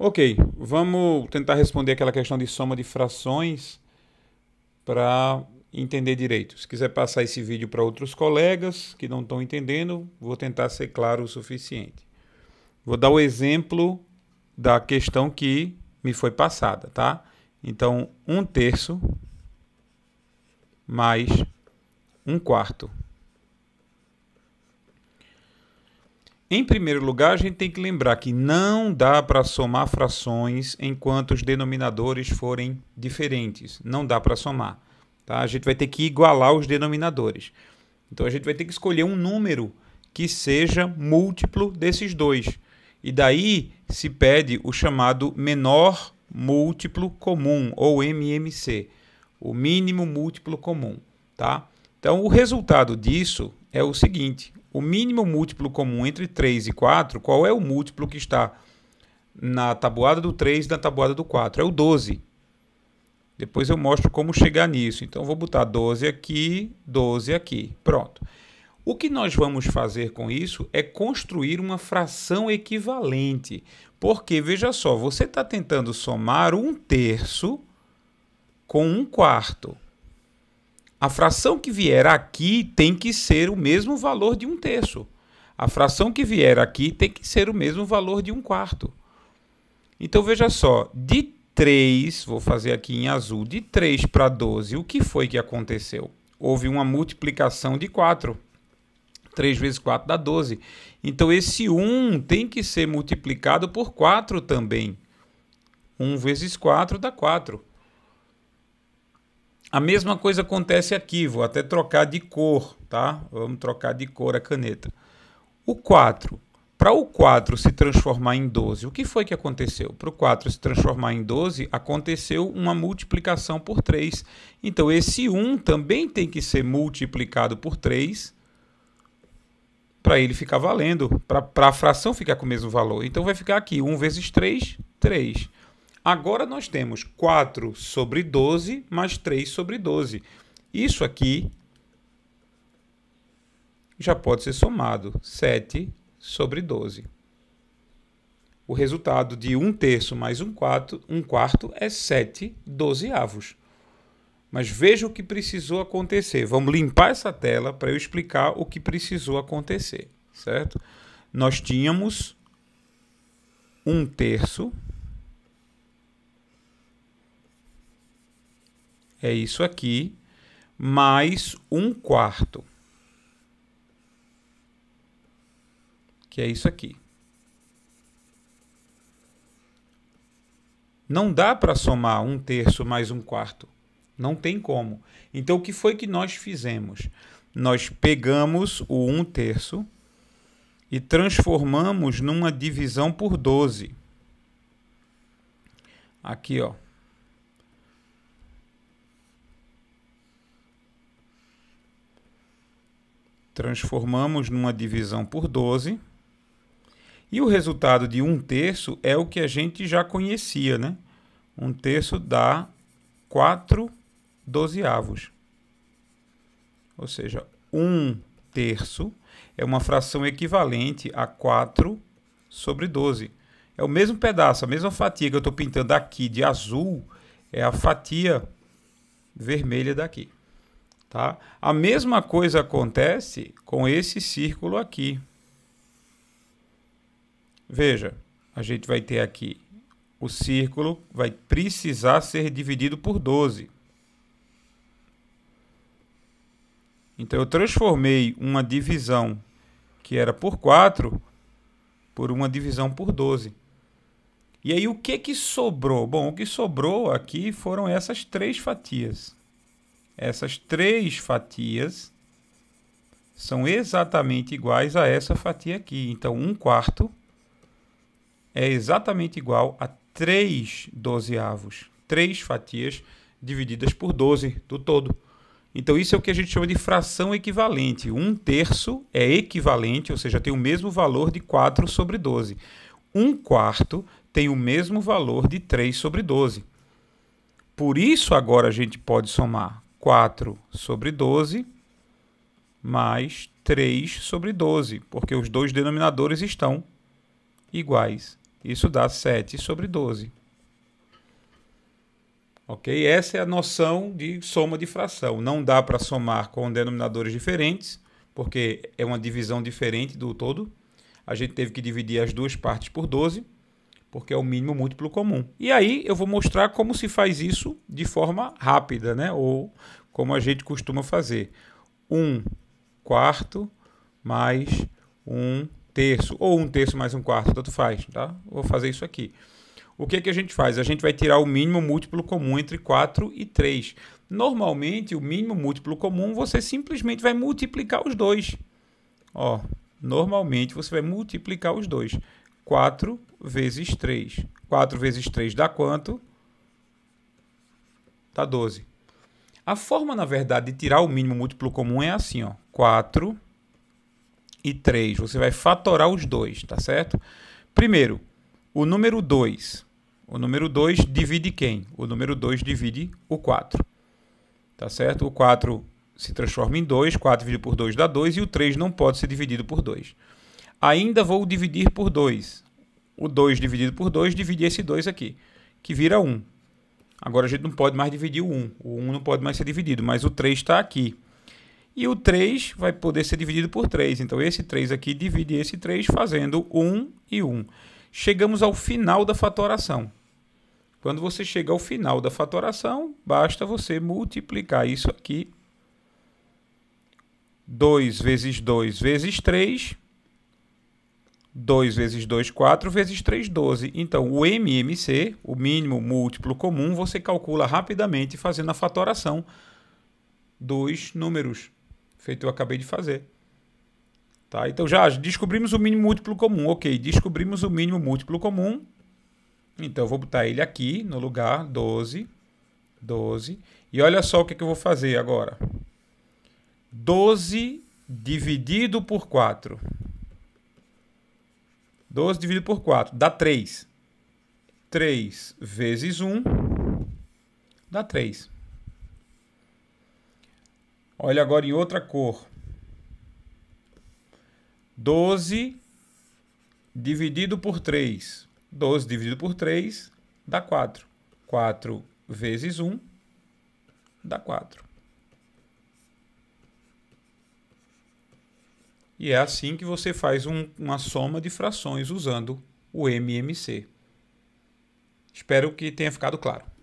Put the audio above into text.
Ok, vamos tentar responder aquela questão de soma de frações para entender direito. Se quiser passar esse vídeo para outros colegas que não estão entendendo, vou tentar ser claro o suficiente. Vou dar o exemplo da questão que me foi passada, tá? Então, um terço mais um quarto. Em primeiro lugar, a gente tem que lembrar que não dá para somar frações enquanto os denominadores forem diferentes. Não dá para somar. Tá? A gente vai ter que igualar os denominadores. Então a gente vai ter que escolher um número que seja múltiplo desses dois. E daí se pede o chamado menor múltiplo comum, ou MMC, o mínimo múltiplo comum. Tá? Então o resultado disso é o seguinte: o mínimo múltiplo comum entre 3 e 4, qual é o múltiplo que está na tabuada do 3 e na tabuada do 4? É o 12. Depois eu mostro como chegar nisso. Então, vou botar 12 aqui, 12 aqui. Pronto. O que nós vamos fazer com isso é construir uma fração equivalente. Porque, veja só, você está tentando somar um terço com um quarto. A fração que vier aqui tem que ser o mesmo valor de um terço. A fração que vier aqui tem que ser o mesmo valor de um quarto. Então veja só, de 3, vou fazer aqui em azul, de 3 para 12, o que foi que aconteceu? Houve uma multiplicação de 4. 3 vezes 4 dá 12. Então esse 1 tem que ser multiplicado por 4 também. 1 vezes 4 dá 4. A mesma coisa acontece aqui, vou até trocar de cor, tá? Vamos trocar de cor a caneta. O 4. Para o 4 se transformar em 12, o que foi que aconteceu? Para o 4 se transformar em 12, aconteceu uma multiplicação por 3. Então, esse 1 também tem que ser multiplicado por 3 para ele ficar valendo, para a fração ficar com o mesmo valor. Então, vai ficar aqui 1 vezes 3, 3. 3. Agora nós temos 4 sobre 12 mais 3 sobre 12. Isso aqui já pode ser somado, 7 sobre 12. O resultado de 1 terço mais 1 quarto, 1 quarto é 7 dozeavos. Mas veja o que precisou acontecer. Vamos limpar essa tela para eu explicar o que precisou acontecer, certo? Nós tínhamos 1 terço é isso aqui, mais um quarto. Que é isso aqui. Não dá para somar um terço mais um quarto. Não tem como. Então, o que foi que nós fizemos? Nós pegamos o 1 um terço e transformamos numa divisão por 12. Aqui, ó. transformamos numa divisão por 12. E o resultado de um terço é o que a gente já conhecia, né? Um terço dá 4 dozeavos. Ou seja, um terço é uma fração equivalente a 4 sobre 12. É o mesmo pedaço, a mesma fatia que eu estou pintando aqui de azul, é a fatia vermelha daqui. Tá? A mesma coisa acontece com esse círculo aqui. Veja, a gente vai ter aqui o círculo vai precisar ser dividido por 12. Então eu transformei uma divisão que era por 4 por uma divisão por 12. E aí o que que sobrou? Bom, o que sobrou aqui foram essas três fatias essas três fatias são exatamente iguais a essa fatia aqui. Então, um quarto é exatamente igual a três dozeavos. três fatias divididas por 12 do todo. Então, isso é o que a gente chama de fração equivalente. um terço é equivalente, ou seja, tem o mesmo valor de 4 sobre 12. um quarto tem o mesmo valor de 3 sobre 12. Por isso, agora a gente pode somar 4 sobre 12 mais 3 sobre 12, porque os dois denominadores estão iguais. Isso dá 7 sobre 12. Ok? Essa é a noção de soma de fração. Não dá para somar com denominadores diferentes, porque é uma divisão diferente do todo. A gente teve que dividir as duas partes por 12 porque é o mínimo múltiplo comum. E aí eu vou mostrar como se faz isso de forma rápida, né? ou como a gente costuma fazer. 1 quarto mais 1 terço, ou 1 terço mais 1 quarto, tanto faz. Tá? Vou fazer isso aqui. O que, é que a gente faz? A gente vai tirar o mínimo múltiplo comum entre 4 e 3. Normalmente, o mínimo múltiplo comum, você simplesmente vai multiplicar os dois. Ó, normalmente, você vai multiplicar os dois. 4 vezes 3. 4 vezes 3 dá quanto? Dá tá 12. A forma, na verdade, de tirar o mínimo múltiplo comum é assim, ó. 4 e 3. Você vai fatorar os dois, tá certo? Primeiro, o número 2. O número 2 divide quem? O número 2 divide o 4. Tá certo? O 4 se transforma em 2, 4 dividido por 2 dá 2 e o 3 não pode ser dividido por 2 ainda vou dividir por 2. O 2 dividido por 2 divide esse 2 aqui, que vira 1. Um. Agora a gente não pode mais dividir o 1. Um. O 1 um não pode mais ser dividido, mas o 3 está aqui. E o 3 vai poder ser dividido por 3. Então esse 3 aqui divide esse 3 fazendo 1 e 1. Chegamos ao final da fatoração. Quando você chega ao final da fatoração, basta você multiplicar isso aqui. 2 vezes 2 vezes 3 2 vezes 2, 4, vezes 3, 12. Então, o MMC, o mínimo múltiplo comum, você calcula rapidamente fazendo a fatoração dos números, feito eu acabei de fazer. Tá? Então, já descobrimos o mínimo múltiplo comum. Ok, descobrimos o mínimo múltiplo comum. Então, eu vou botar ele aqui no lugar 12, 12. E olha só o que, é que eu vou fazer agora. 12 dividido por 4 12 dividido por 4 dá 3. 3 vezes 1 dá 3. Olha agora em outra cor. 12 dividido por 3. 12 dividido por 3 dá 4. 4 vezes 1 dá 4. E é assim que você faz um, uma soma de frações usando o MMC. Espero que tenha ficado claro.